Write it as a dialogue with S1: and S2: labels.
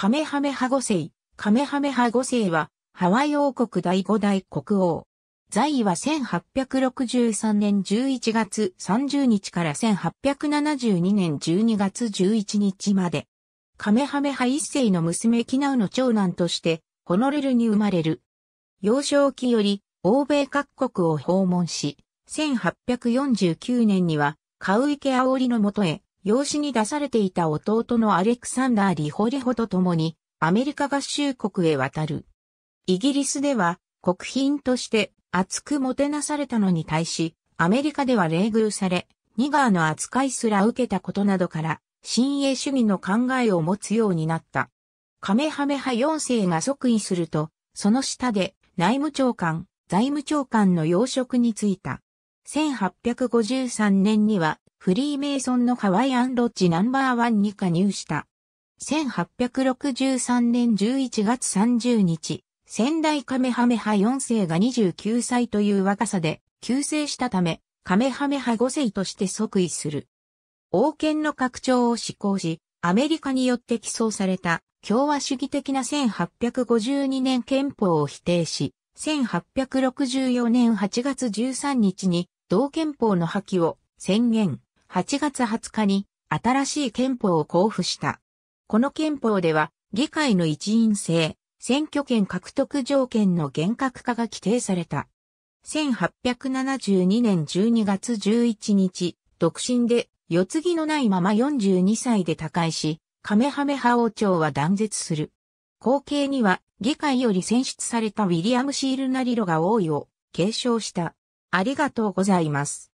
S1: カメハメハ五世、カメハメハ五世は、ハワイ
S2: 王国第五代国王。在位は1863年11月30日から1872年12月11日まで。カメハメハ一世の娘キナウの長男として、ホノルルに生まれる。幼少期より、欧米各国を訪問し、1849年には、カウイケアオリのもとへ、養子に出されていた弟のアレクサンダー・リホレホと共にアメリカ合衆国へ渡る。イギリスでは国賓として厚くもてなされたのに対し、アメリカでは冷遇され、ニガーの扱いすら受けたことなどから、新鋭主義の考えを持つようになった。カメハメハ4世が即位すると、その下で内務長官、財務長官の要職に就いた。1853年にはフリーメイソンのハワイアンロッジナンバーワンに加入した。1863年11月30日、仙台カメハメハ4世が29歳という若さで、急成したため、カメハメハ5世として即位する。王権の拡張を施行し、アメリカによって起草された共和主義的な1852年憲法を否定し、1864年8月13日に同憲法の破棄を宣言。8月20日に新しい憲法を交付した。この憲法では、議会の一員制、選挙権獲得条件の厳格化が規定された。1872年12月11日、独身で、世継ぎのないまま42歳で他界し、カメハメハ王朝は断絶する。後継には、議会より選出されたウィ
S1: リアム・シールナリロが王位を継承した。ありがとうございます。